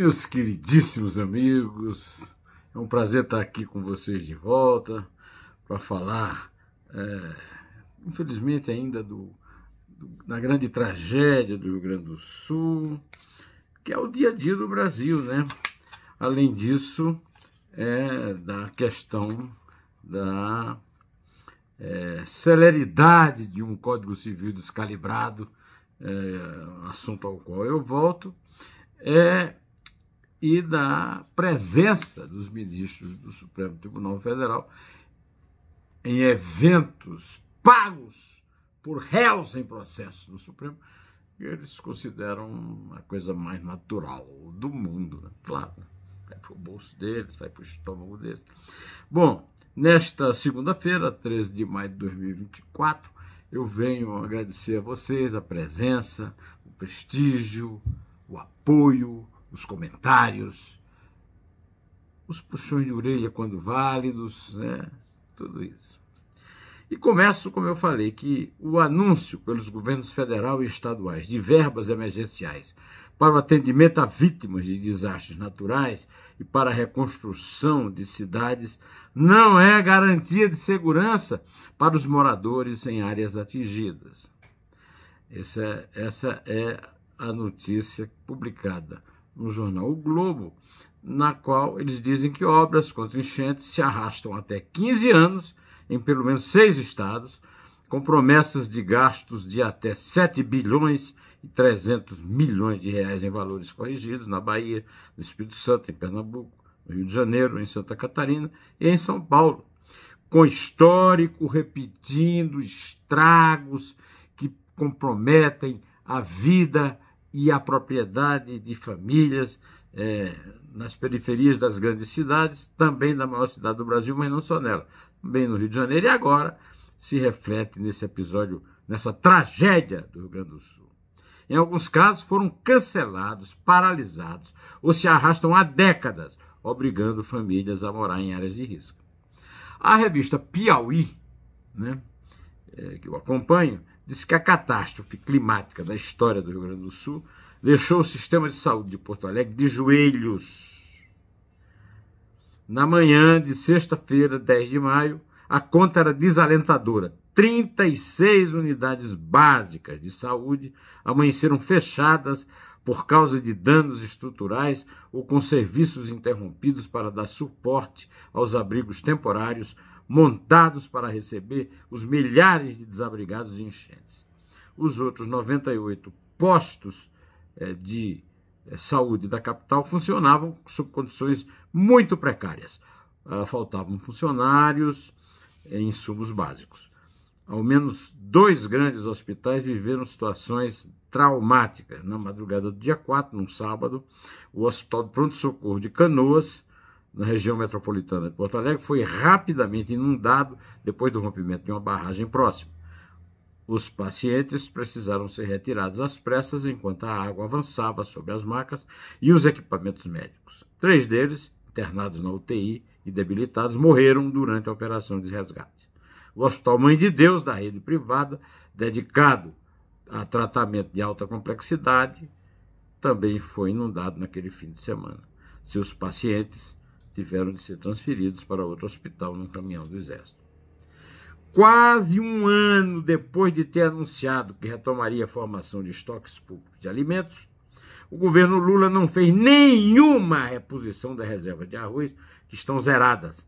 Meus queridíssimos amigos, é um prazer estar aqui com vocês de volta para falar, é, infelizmente, ainda do, do, da grande tragédia do Rio Grande do Sul, que é o dia a dia do Brasil, né? Além disso, é da questão da é, celeridade de um Código Civil descalibrado, é, assunto ao qual eu volto, é e da presença dos ministros do Supremo Tribunal Federal em eventos pagos por réus em processo no Supremo, que eles consideram a coisa mais natural do mundo, né? claro. Né? Vai para o bolso deles, vai para o estômago deles. Bom, nesta segunda-feira, 13 de maio de 2024, eu venho agradecer a vocês a presença, o prestígio, o apoio, os comentários, os puxões de orelha quando válidos, né? tudo isso. E começo, como eu falei, que o anúncio pelos governos federal e estaduais de verbas emergenciais para o atendimento a vítimas de desastres naturais e para a reconstrução de cidades não é garantia de segurança para os moradores em áreas atingidas. Essa, essa é a notícia publicada no jornal O Globo, na qual eles dizem que obras contra enchentes se arrastam até 15 anos em pelo menos seis estados, com promessas de gastos de até 7 bilhões e 300 milhões de reais em valores corrigidos na Bahia, no Espírito Santo, em Pernambuco, no Rio de Janeiro, em Santa Catarina e em São Paulo, com histórico repetindo estragos que comprometem a vida e a propriedade de famílias é, nas periferias das grandes cidades, também da maior cidade do Brasil, mas não só nela, também no Rio de Janeiro, e agora se reflete nesse episódio, nessa tragédia do Rio Grande do Sul. Em alguns casos foram cancelados, paralisados ou se arrastam há décadas, obrigando famílias a morar em áreas de risco. A revista Piauí, né, é, que eu acompanho, disse que a catástrofe climática da história do Rio Grande do Sul deixou o sistema de saúde de Porto Alegre de joelhos. Na manhã de sexta-feira, 10 de maio, a conta era desalentadora. 36 unidades básicas de saúde amanheceram fechadas por causa de danos estruturais ou com serviços interrompidos para dar suporte aos abrigos temporários montados para receber os milhares de desabrigados e enchentes. Os outros 98 postos eh, de eh, saúde da capital funcionavam sob condições muito precárias. Ah, faltavam funcionários, insumos básicos. Ao menos dois grandes hospitais viveram situações traumáticas. Na madrugada do dia 4, num sábado, o Hospital de Pronto-Socorro de Canoas na região metropolitana de Porto Alegre foi rapidamente inundado depois do rompimento de uma barragem próxima. Os pacientes precisaram ser retirados às pressas enquanto a água avançava sobre as macas e os equipamentos médicos. Três deles, internados na UTI e debilitados, morreram durante a operação de resgate. O Hospital Mãe de Deus, da rede privada, dedicado a tratamento de alta complexidade, também foi inundado naquele fim de semana. Seus pacientes tiveram de ser transferidos para outro hospital num caminhão do Exército. Quase um ano depois de ter anunciado que retomaria a formação de estoques públicos de alimentos, o governo Lula não fez nenhuma reposição das reservas de arroz que estão zeradas.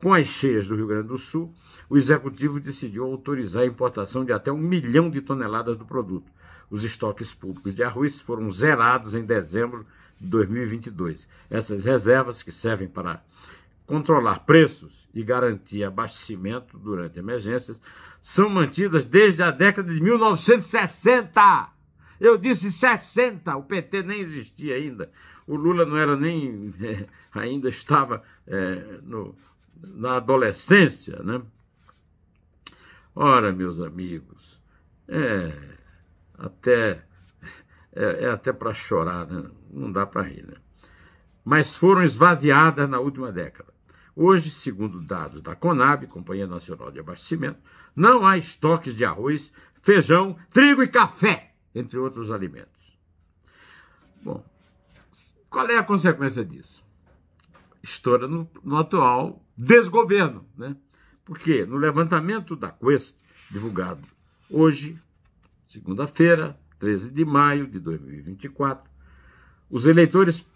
Com as cheias do Rio Grande do Sul, o executivo decidiu autorizar a importação de até um milhão de toneladas do produto. Os estoques públicos de arroz foram zerados em dezembro 2022. Essas reservas, que servem para controlar preços e garantir abastecimento durante emergências, são mantidas desde a década de 1960. Eu disse 60, o PT nem existia ainda. O Lula não era nem. É, ainda estava é, no, na adolescência, né? Ora, meus amigos, é até, é, é até para chorar, né? não dá para rir, né? Mas foram esvaziadas na última década. Hoje, segundo dados da Conab, Companhia Nacional de Abastecimento, não há estoques de arroz, feijão, trigo e café, entre outros alimentos. Bom, qual é a consequência disso? Estoura no, no atual desgoverno, né? Porque no levantamento da Quest, divulgado hoje, segunda-feira, 13 de maio de 2024, os eleitores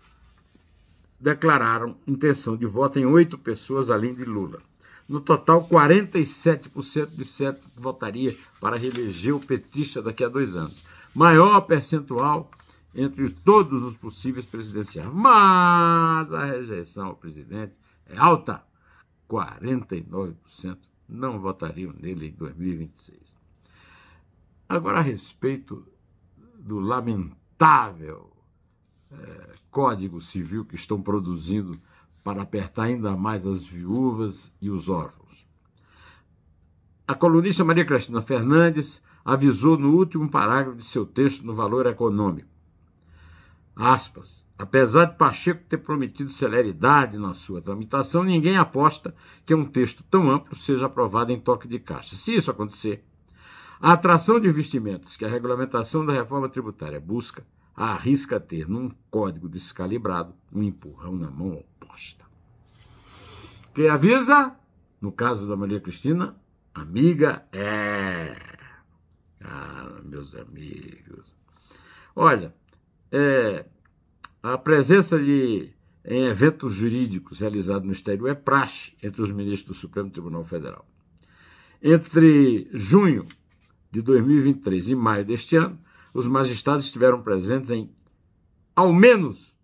declararam intenção de voto em oito pessoas além de Lula. No total, 47% de que votaria para reeleger o petista daqui a dois anos. Maior percentual entre todos os possíveis presidenciais. Mas a rejeição ao presidente é alta. 49% não votariam nele em 2026. Agora, a respeito do lamentável Código Civil que estão produzindo para apertar ainda mais as viúvas e os órfãos. A colunista Maria Cristina Fernandes avisou no último parágrafo de seu texto no Valor Econômico. Aspas. Apesar de Pacheco ter prometido celeridade na sua tramitação, ninguém aposta que um texto tão amplo seja aprovado em toque de caixa. Se isso acontecer, a atração de investimentos que a regulamentação da reforma tributária busca arrisca ter num código descalibrado um empurrão na mão oposta. Quem avisa, no caso da Maria Cristina, amiga é. Ah, meus amigos. Olha, é, a presença de em eventos jurídicos realizados no exterior é praxe entre os ministros do Supremo Tribunal Federal. Entre junho de 2023 e maio deste ano, os magistrados estiveram presentes em ao menos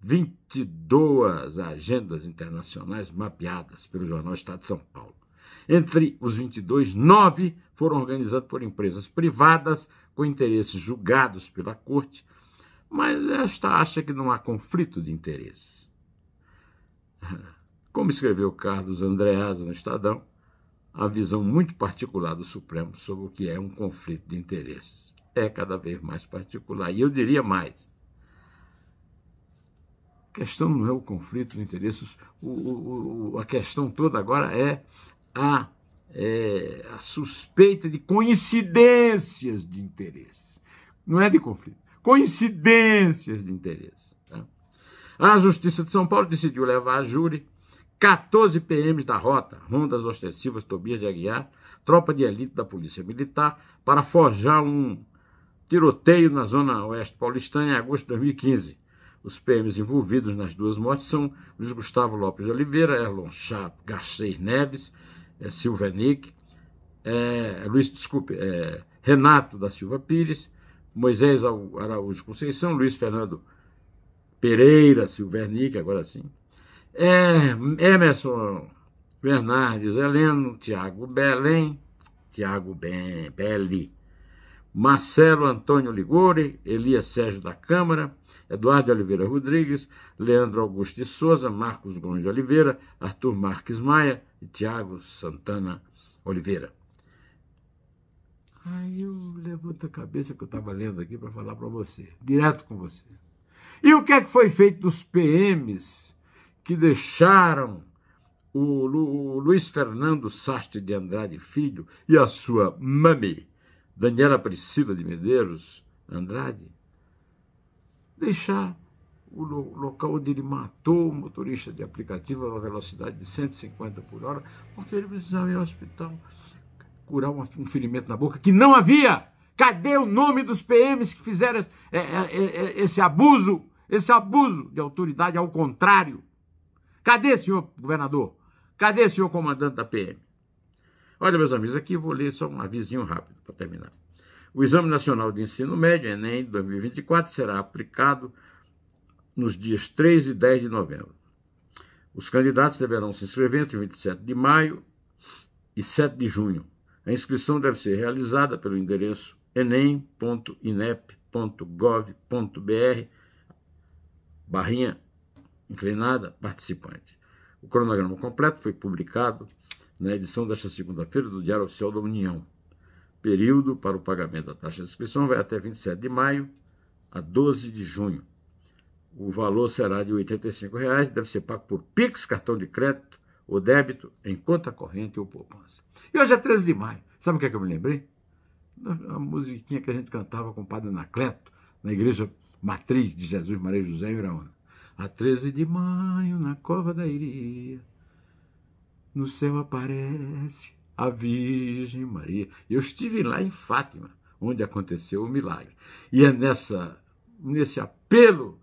22 agendas internacionais mapeadas pelo jornal Estado de São Paulo. Entre os 22, nove foram organizados por empresas privadas com interesses julgados pela corte, mas esta acha que não há conflito de interesses. Como escreveu Carlos Andreasa no Estadão, a visão muito particular do Supremo sobre o que é um conflito de interesses é cada vez mais particular. E eu diria mais: a questão não é o conflito de interesses, o, o, o, a questão toda agora é a, é a suspeita de coincidências de interesses. Não é de conflito, coincidências de interesses. Tá? A Justiça de São Paulo decidiu levar a júri 14 PMs da rota, rondas ostensivas Tobias de Aguiar, tropa de elite da Polícia Militar, para forjar um Tiroteio na Zona Oeste Paulistana em agosto de 2015. Os PMs envolvidos nas duas mortes são Luiz Gustavo Lopes de Oliveira, Erlon Chap, Garcês Neves, é, Nick, é, Luiz, desculpe, é, Renato da Silva Pires, Moisés Araújo Conceição, Luiz Fernando Pereira Silvernick, agora sim, é, Emerson Bernardes Heleno, Tiago Belém, Tiago Belli, Marcelo Antônio Ligori, Elias Sérgio da Câmara, Eduardo Oliveira Rodrigues, Leandro Augusto de Souza, Marcos Gomes de Oliveira, Arthur Marques Maia e Tiago Santana Oliveira. Aí eu levanto a cabeça que eu estava lendo aqui para falar para você, direto com você. E o que é que foi feito dos PMs que deixaram o, Lu, o Luiz Fernando Sastre de Andrade Filho e a sua mami Daniela Priscila de Medeiros Andrade, deixar o local onde ele matou o motorista de aplicativo a uma velocidade de 150 por hora, porque ele precisava ir ao hospital curar um ferimento na boca que não havia. Cadê o nome dos PMs que fizeram esse, é é, é, é, esse abuso, esse abuso de autoridade ao contrário? Cadê, senhor governador? Cadê, senhor comandante da PM? Olha, meus amigos, aqui vou ler só um avisinho rápido para terminar. O Exame Nacional de Ensino Médio, Enem 2024, será aplicado nos dias 3 e 10 de novembro. Os candidatos deverão se inscrever entre 27 de maio e 7 de junho. A inscrição deve ser realizada pelo endereço enem.inep.gov.br barrinha inclinada participante. O cronograma completo foi publicado na edição desta segunda-feira do Diário Oficial da União. Período para o pagamento da taxa de inscrição vai até 27 de maio a 12 de junho. O valor será de R$ 85,00 e deve ser pago por PIX, cartão de crédito ou débito, em conta corrente ou poupança. E hoje é 13 de maio. Sabe o que, é que eu me lembrei? A musiquinha que a gente cantava com o padre Anacleto na igreja matriz de Jesus Maria José em Iraúna. A 13 de maio, na cova da Iria, no céu aparece a Virgem Maria. Eu estive lá em Fátima, onde aconteceu o milagre. E é nessa, nesse apelo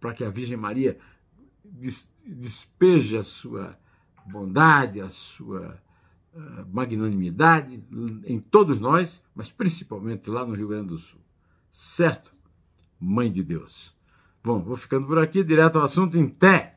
para que a Virgem Maria des, despeje a sua bondade, a sua ah, magnanimidade em todos nós, mas principalmente lá no Rio Grande do Sul. Certo? Mãe de Deus. Bom, vou ficando por aqui, direto ao assunto em té.